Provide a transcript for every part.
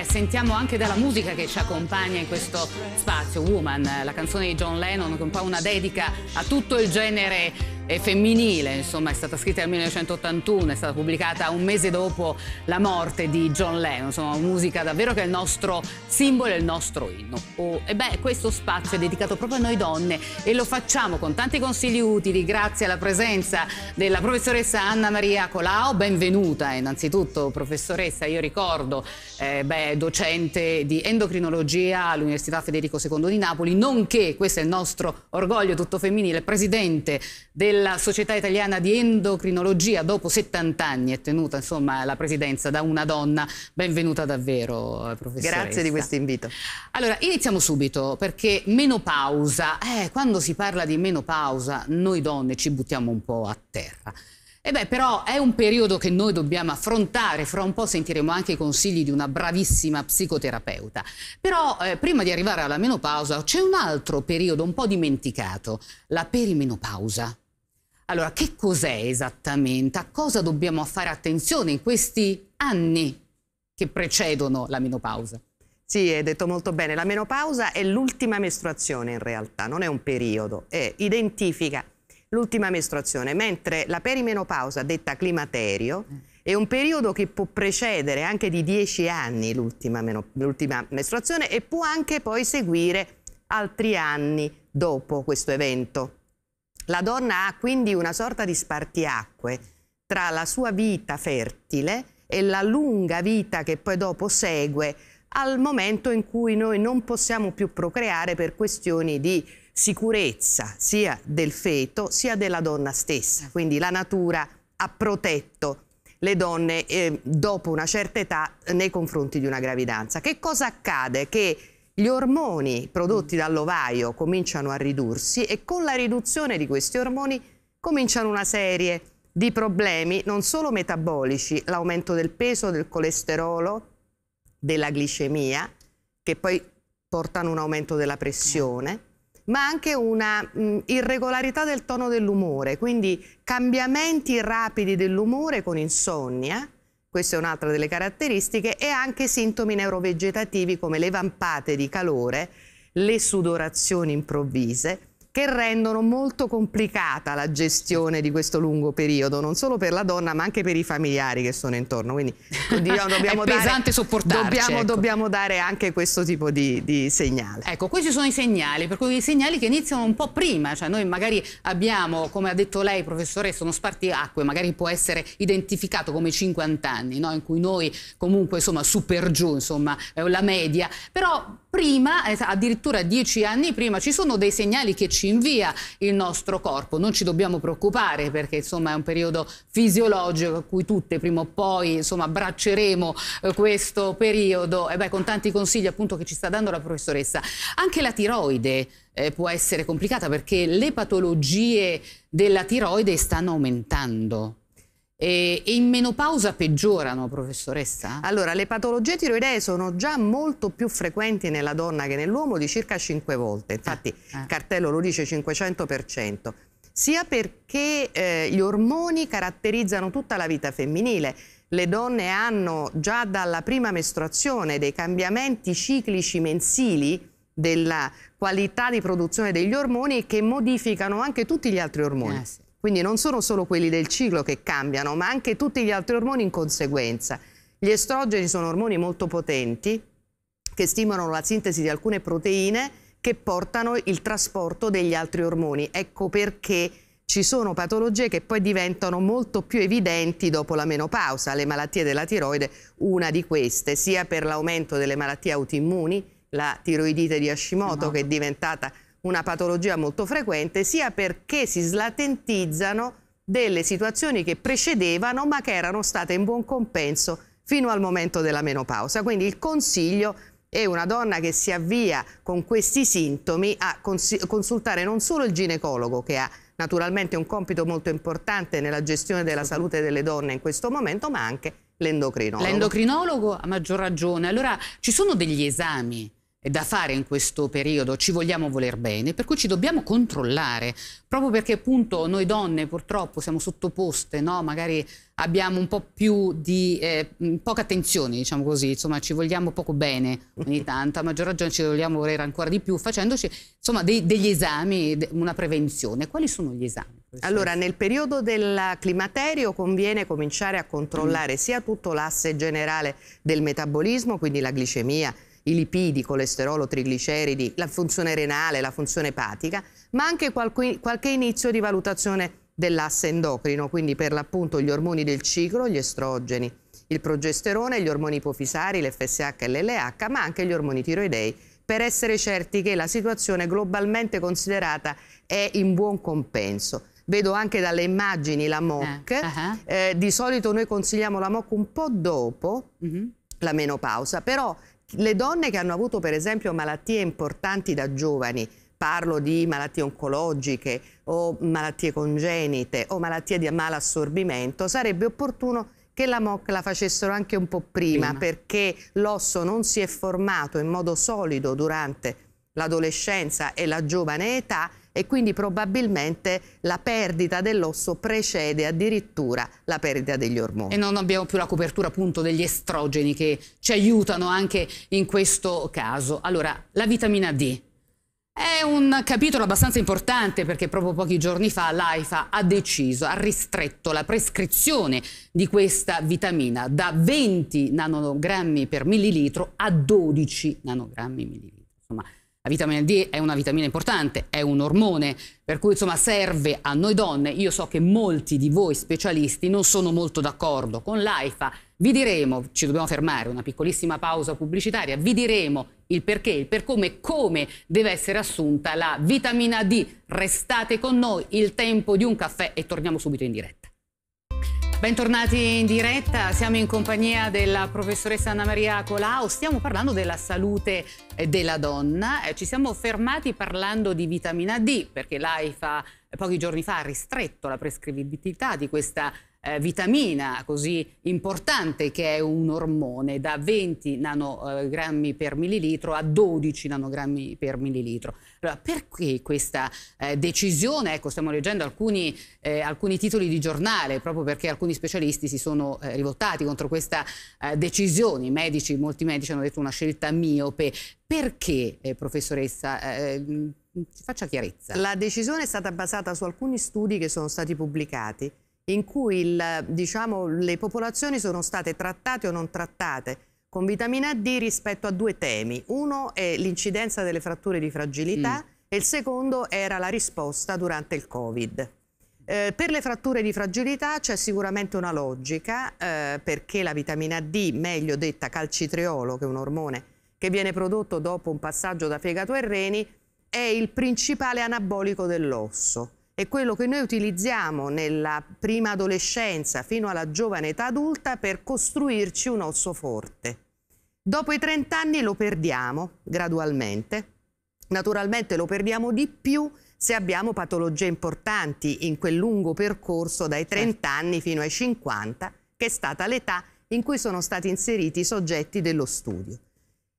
eh, sentiamo anche della musica che ci accompagna in questo spazio, Woman, la canzone di John Lennon, che è un po' una dedica a tutto il genere e femminile, insomma è stata scritta nel 1981, è stata pubblicata un mese dopo la morte di John Lennon, insomma musica davvero che è il nostro simbolo, è il nostro inno. Oh, e beh, questo spazio è dedicato proprio a noi donne e lo facciamo con tanti consigli utili grazie alla presenza della professoressa Anna Maria Colau, benvenuta eh, innanzitutto professoressa, io ricordo, eh, beh, docente di endocrinologia all'Università Federico II di Napoli, nonché, questo è il nostro orgoglio tutto femminile, presidente del della Società Italiana di Endocrinologia dopo 70 anni è tenuta insomma, la presidenza da una donna. Benvenuta davvero, eh, professoressa. Grazie di questo invito. Allora, iniziamo subito perché menopausa, eh, quando si parla di menopausa noi donne ci buttiamo un po' a terra. E beh, però è un periodo che noi dobbiamo affrontare, fra un po' sentiremo anche i consigli di una bravissima psicoterapeuta. Però eh, prima di arrivare alla menopausa c'è un altro periodo un po' dimenticato, la perimenopausa. Allora, che cos'è esattamente? A cosa dobbiamo fare attenzione in questi anni che precedono la menopausa? Sì, hai detto molto bene. La menopausa è l'ultima mestruazione in realtà, non è un periodo. È, identifica l'ultima mestruazione, mentre la perimenopausa, detta climaterio, eh. è un periodo che può precedere anche di 10 anni l'ultima mestruazione e può anche poi seguire altri anni dopo questo evento. La donna ha quindi una sorta di spartiacque tra la sua vita fertile e la lunga vita che poi dopo segue al momento in cui noi non possiamo più procreare per questioni di sicurezza sia del feto sia della donna stessa. Quindi la natura ha protetto le donne eh, dopo una certa età nei confronti di una gravidanza. Che cosa accade? Che gli ormoni prodotti mm. dall'ovaio cominciano a ridursi e con la riduzione di questi ormoni cominciano una serie di problemi non solo metabolici, l'aumento del peso, del colesterolo, della glicemia, che poi portano un aumento della pressione, eh. ma anche una mh, mm, irregolarità del tono dell'umore, quindi cambiamenti rapidi dell'umore con insonnia, questa è un'altra delle caratteristiche, e anche sintomi neurovegetativi come le vampate di calore, le sudorazioni improvvise, che rendono molto complicata la gestione di questo lungo periodo, non solo per la donna ma anche per i familiari che sono intorno. Quindi dobbiamo, dobbiamo, dare, dobbiamo, ecco. dobbiamo dare, anche questo tipo di, di, segnale. Ecco, questi sono i segnali, per cui i segnali che iniziano un po' prima, cioè noi magari abbiamo, come ha detto lei professore, sono spartiacque, magari può essere identificato come 50 anni, no? in cui noi comunque insomma super giù, insomma la media, però prima, eh, addirittura dieci anni prima, ci sono dei segnali che ci ci invia il nostro corpo. Non ci dobbiamo preoccupare perché insomma è un periodo fisiologico a cui tutte prima o poi insomma abbracceremo eh, questo periodo e beh, con tanti consigli appunto che ci sta dando la professoressa. Anche la tiroide eh, può essere complicata perché le patologie della tiroide stanno aumentando. E, in menopausa peggiorano, professoressa? Allora, le patologie tiroidee sono già molto più frequenti nella donna che nell'uomo di circa 5 volte, infatti il eh, eh. cartello lo dice 500%, sia perché eh, gli ormoni caratterizzano tutta la vita femminile, le donne hanno già dalla prima mestruazione dei cambiamenti ciclici mensili della qualità di produzione degli ormoni che modificano anche tutti gli altri ormoni. Eh, sì. Quindi non sono solo quelli del ciclo che cambiano, ma anche tutti gli altri ormoni in conseguenza. Gli estrogeni sono ormoni molto potenti che stimolano la sintesi di alcune proteine che portano il trasporto degli altri ormoni. Ecco perché ci sono patologie che poi diventano molto più evidenti dopo la menopausa, le malattie della tiroide, una di queste, sia per l'aumento delle malattie autoimmuni, la tiroidite di Hashimoto, Hashimoto. che è diventata una patologia molto frequente, sia perché si slatentizzano delle situazioni che precedevano ma che erano state in buon compenso fino al momento della menopausa. Quindi il consiglio è una donna che si avvia con questi sintomi a consultare non solo il ginecologo che ha naturalmente un compito molto importante nella gestione della certo. salute delle donne in questo momento, ma anche l'endocrinologo. L'endocrinologo a maggior ragione. Allora ci sono degli esami da fare in questo periodo, ci vogliamo voler bene, per cui ci dobbiamo controllare, proprio perché appunto noi donne purtroppo siamo sottoposte, no? magari abbiamo un po' più di eh, mm, poca attenzione, diciamo così, insomma ci vogliamo poco bene ogni tanto, a maggior ragione ci vogliamo volere ancora di più facendoci insomma dei, degli esami, una prevenzione. Quali sono gli esami? Allora, nel periodo del climaterio conviene cominciare a controllare mm. sia tutto l'asse generale del metabolismo, quindi la glicemia, i lipidi, colesterolo, trigliceridi, la funzione renale, la funzione epatica, ma anche qualche, qualche inizio di valutazione dell'asse endocrino, quindi per l'appunto gli ormoni del ciclo, gli estrogeni, il progesterone, gli ormoni ipofisari, l'FSH e l'LH, ma anche gli ormoni tiroidei, per essere certi che la situazione globalmente considerata è in buon compenso vedo anche dalle immagini la MOC. Eh, uh -huh. eh, di solito noi consigliamo la MOC un po' dopo uh mm-hmm. -huh. la menopausa, però le donne che hanno avuto per esempio malattie importanti da giovani, parlo di malattie oncologiche o malattie congenite o malattie di malassorbimento, sarebbe opportuno che la MOC la facessero anche un po' prima, prima. perché l'osso non si è formato in modo solido durante l'adolescenza e la giovane età e quindi probabilmente la perdita dell'osso precede addirittura la perdita degli ormoni. E non abbiamo più la copertura appunto degli estrogeni che ci aiutano anche in questo caso. Allora, la vitamina D. È un capitolo abbastanza importante perché proprio pochi giorni fa l'AIFA ha deciso, ha ristretto la prescrizione di questa vitamina da 20 nanogrammi per millilitro a 12 nanogrammi per millilitro. Insomma, la vitamina D è una vitamina importante, è un ormone, per cui insomma serve a noi donne. Io so che molti di voi specialisti non sono molto d'accordo con l'AIFA. Vi diremo, ci dobbiamo fermare, una piccolissima pausa pubblicitaria, vi diremo il perché, il per come e come deve essere assunta la vitamina D. Restate con noi, il tempo di un caffè e torniamo subito in diretta. Bentornati in diretta, siamo in compagnia della professoressa Anna Maria Colau, stiamo parlando della salute eh, della donna, eh, ci siamo fermati parlando di vitamina D perché l'AIFA eh, pochi giorni fa ha ristretto la prescrivibilità di questa eh, vitamina così importante che è un ormone da 20 nanogrammi eh, per millilitro a 12 nanogrammi per millilitro. Allora, perché questa eh, decisione? Ecco, stiamo leggendo alcuni, eh, alcuni, titoli di giornale, proprio perché alcuni specialisti si sono eh, rivoltati contro questa eh, decisione. I Medici, molti medici hanno detto una scelta miope. Perché, professoressa? Mm, faccia chiarezza. La decisione è stata basata su alcuni studi che sono stati pubblicati in cui il, diciamo, le popolazioni sono state trattate o non trattate con vitamina D rispetto a due temi. Uno è l'incidenza delle fratture di fragilità mm. e il secondo era la risposta durante il Covid. Eh, per le fratture di fragilità c'è sicuramente una logica eh, perché la vitamina D, meglio detta calcitriolo, che è un ormone che viene prodotto dopo un passaggio da fegato e reni, è il principale anabolico dell'osso è quello che noi utilizziamo nella prima adolescenza fino alla giovane età adulta per costruirci un osso forte. Dopo i 30 anni lo perdiamo gradualmente, naturalmente lo perdiamo di più se abbiamo patologie importanti in quel lungo percorso dai 30 certo. anni fino ai 50, che è stata l'età in cui sono stati inseriti i soggetti dello studio.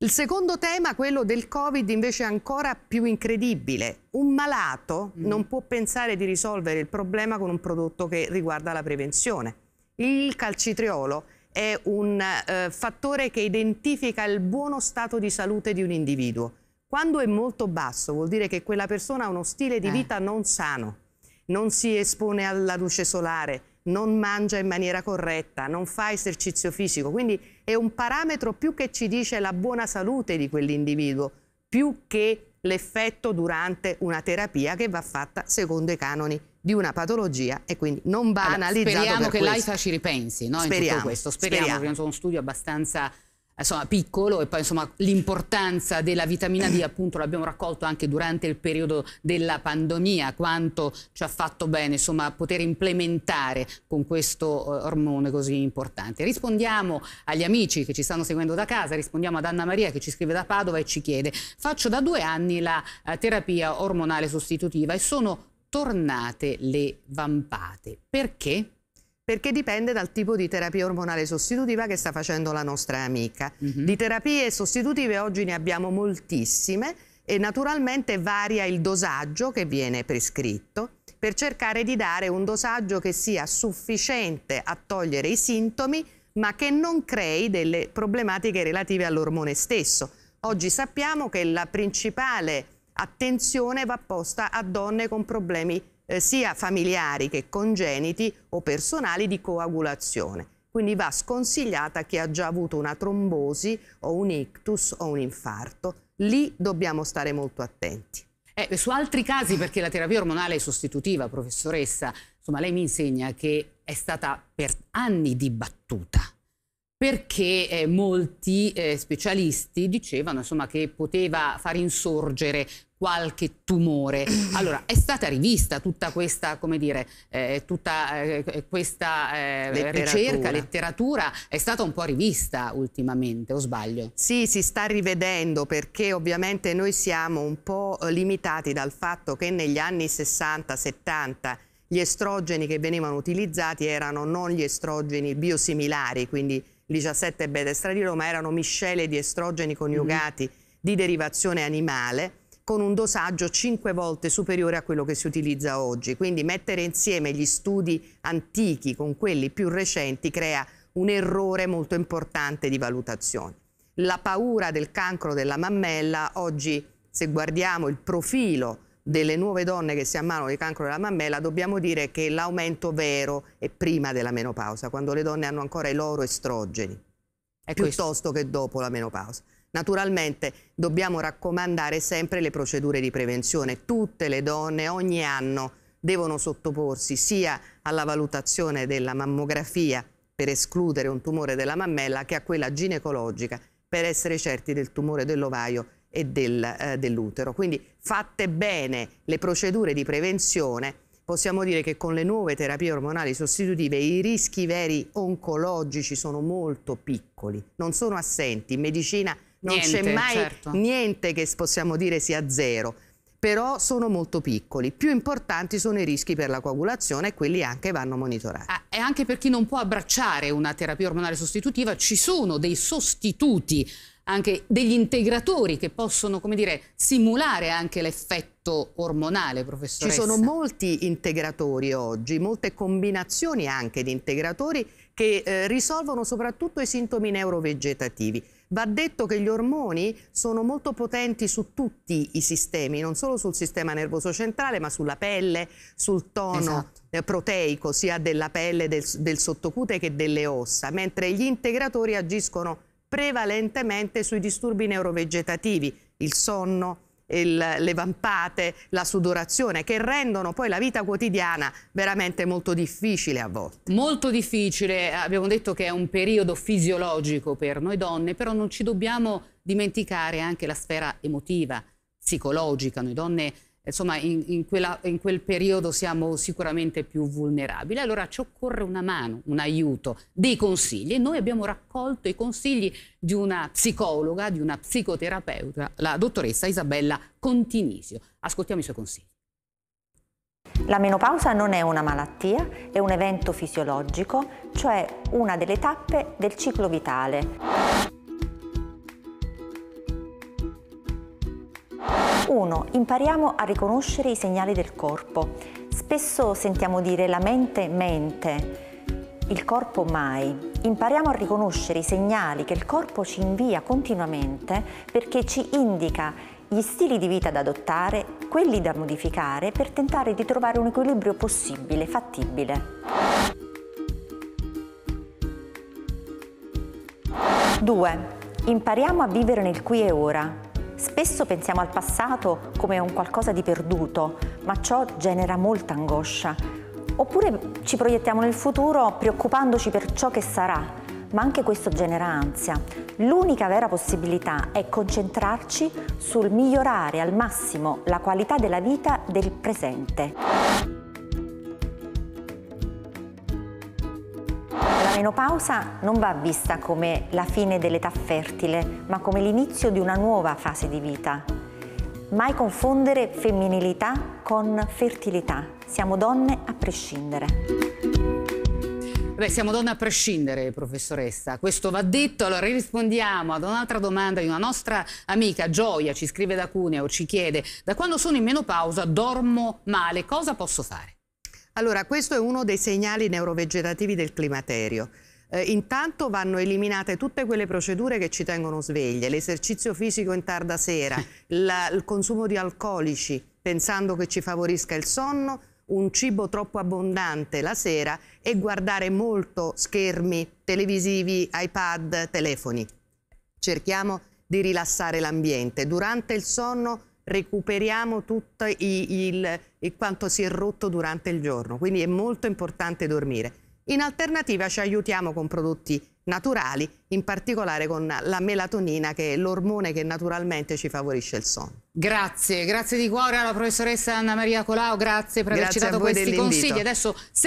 Il secondo tema, quello del Covid, invece è ancora più incredibile. Un malato mm. non può pensare di risolvere il problema con un prodotto che riguarda la prevenzione. Il calcitriolo è un eh, fattore che identifica il buono stato di salute di un individuo. Quando è molto basso vuol dire che quella persona ha uno stile di eh. vita non sano, non si espone alla luce solare, non mangia in maniera corretta, non fa esercizio fisico, quindi è un parametro più che ci dice la buona salute di quell'individuo, più che l'effetto durante una terapia che va fatta secondo i canoni di una patologia e quindi non va allora, analizzato Speriamo che l'AIFA ci ripensi no, speriamo, in tutto questo, speriamo, speriamo. perché è uno studio abbastanza insomma, piccolo e poi insomma, l'importanza della vitamina D appunto l'abbiamo raccolto anche durante il periodo della pandemia, quanto ci ha fatto bene insomma, poter implementare con questo eh, ormone così importante. Rispondiamo agli amici che ci stanno seguendo da casa, rispondiamo ad Anna Maria che ci scrive da Padova e ci chiede faccio da due anni la eh, terapia ormonale sostitutiva e sono tornate le vampate. Perché? perché dipende dal tipo di terapia ormonale sostitutiva che sta facendo la nostra amica. Mm -hmm. Di terapie sostitutive oggi ne abbiamo moltissime e naturalmente varia il dosaggio che viene prescritto per cercare di dare un dosaggio che sia sufficiente a togliere i sintomi ma che non crei delle problematiche relative all'ormone stesso. Oggi sappiamo che la principale attenzione va posta a donne con problemi eh, sia familiari che congeniti o personali di coagulazione. Quindi va sconsigliata chi ha già avuto una trombosi o un ictus o un infarto. Lì dobbiamo stare molto attenti. Eh, su altri casi, perché la terapia ormonale è sostitutiva, professoressa, insomma, lei mi insegna che è stata per anni dibattuta perché eh, molti eh, specialisti dicevano insomma, che poteva far insorgere qualche tumore. Allora, è stata rivista tutta questa, come dire, eh, tutta eh, questa eh, letteratura. ricerca, letteratura, è stata un po' rivista ultimamente, o sbaglio? Sì, si sta rivedendo perché ovviamente noi siamo un po' limitati dal fatto che negli anni 60-70 gli estrogeni che venivano utilizzati erano non gli estrogeni biosimilari, quindi 17 e Bedestra di Roma erano miscele di estrogeni coniugati mm. di derivazione animale con un dosaggio 5 volte superiore a quello che si utilizza oggi. Quindi mettere insieme gli studi antichi con quelli più recenti crea un errore molto importante di valutazione. La paura del cancro della mammella oggi, se guardiamo il profilo delle nuove donne che si ammalano di cancro della mammella, dobbiamo dire che l'aumento vero è prima della menopausa, quando le donne hanno ancora i loro estrogeni, è piuttosto questo. che dopo la menopausa. Naturalmente dobbiamo raccomandare sempre le procedure di prevenzione. Tutte le donne ogni anno devono sottoporsi sia alla valutazione della mammografia per escludere un tumore della mammella che a quella ginecologica per essere certi del tumore dell'ovaio e del, eh, dell'utero. Quindi fatte bene le procedure di prevenzione, possiamo dire che con le nuove terapie ormonali sostitutive i rischi veri oncologici sono molto piccoli, non sono assenti. In medicina non c'è mai certo. niente che possiamo dire sia zero però sono molto piccoli. Più importanti sono i rischi per la coagulazione e quelli anche vanno monitorati. Ah, e anche per chi non può abbracciare una terapia ormonale sostitutiva, ci sono dei sostituti anche degli integratori che possono, come dire, simulare anche l'effetto ormonale, professoressa. Ci sono molti integratori oggi, molte combinazioni anche di integratori che eh, risolvono soprattutto i sintomi neurovegetativi. Va detto che gli ormoni sono molto potenti su tutti i sistemi, non solo sul sistema nervoso centrale, ma sulla pelle, sul tono esatto. Eh, proteico sia della pelle, del, del sottocute che delle ossa, mentre gli integratori agiscono prevalentemente sui disturbi neurovegetativi, il sonno, il, le vampate, la sudorazione, che rendono poi la vita quotidiana veramente molto difficile a volte. Molto difficile, abbiamo detto che è un periodo fisiologico per noi donne, però non ci dobbiamo dimenticare anche la sfera emotiva, psicologica. Noi donne insomma in, in, quella, in, quel periodo siamo sicuramente più vulnerabili. Allora ci occorre una mano, un aiuto, dei consigli e noi abbiamo raccolto i consigli di una psicologa, di una psicoterapeuta, la dottoressa Isabella Continisio. Ascoltiamo i suoi consigli. La menopausa non è una malattia, è un evento fisiologico, cioè una delle tappe del ciclo vitale. 1. Impariamo a riconoscere i segnali del corpo. Spesso sentiamo dire la mente mente, il corpo mai. Impariamo a riconoscere i segnali che il corpo ci invia continuamente perché ci indica gli stili di vita da adottare, quelli da modificare per tentare di trovare un equilibrio possibile, fattibile. 2. Impariamo a vivere nel qui e ora. Spesso pensiamo al passato come a un qualcosa di perduto, ma ciò genera molta angoscia. Oppure ci proiettiamo nel futuro preoccupandoci per ciò che sarà, ma anche questo genera ansia. L'unica vera possibilità è concentrarci sul migliorare al massimo la qualità della vita del presente. menopausa non va vista come la fine dell'età fertile, ma come l'inizio di una nuova fase di vita. Mai confondere femminilità con fertilità. Siamo donne a prescindere. Beh, siamo donne a prescindere, professoressa. Questo va detto. Allora, rispondiamo ad un'altra domanda di una nostra amica, Gioia, ci scrive da Cuneo, ci chiede da quando sono in menopausa dormo male, cosa posso fare? Allora, questo è uno dei segnali neurovegetativi del climaterio. Eh, intanto vanno eliminate tutte quelle procedure che ci tengono sveglie, l'esercizio fisico in tarda sera, la, il consumo di alcolici pensando che ci favorisca il sonno, un cibo troppo abbondante la sera e guardare molto schermi televisivi, iPad, telefoni. Cerchiamo di rilassare l'ambiente. Durante il sonno recuperiamo tutto il, il, il quanto si è rotto durante il giorno, quindi è molto importante dormire. In alternativa ci aiutiamo con prodotti naturali, in particolare con la melatonina che è l'ormone che naturalmente ci favorisce il sonno. Grazie, grazie di cuore alla professoressa Anna Maria Colau, grazie per aver grazie citato questi consigli. Adesso se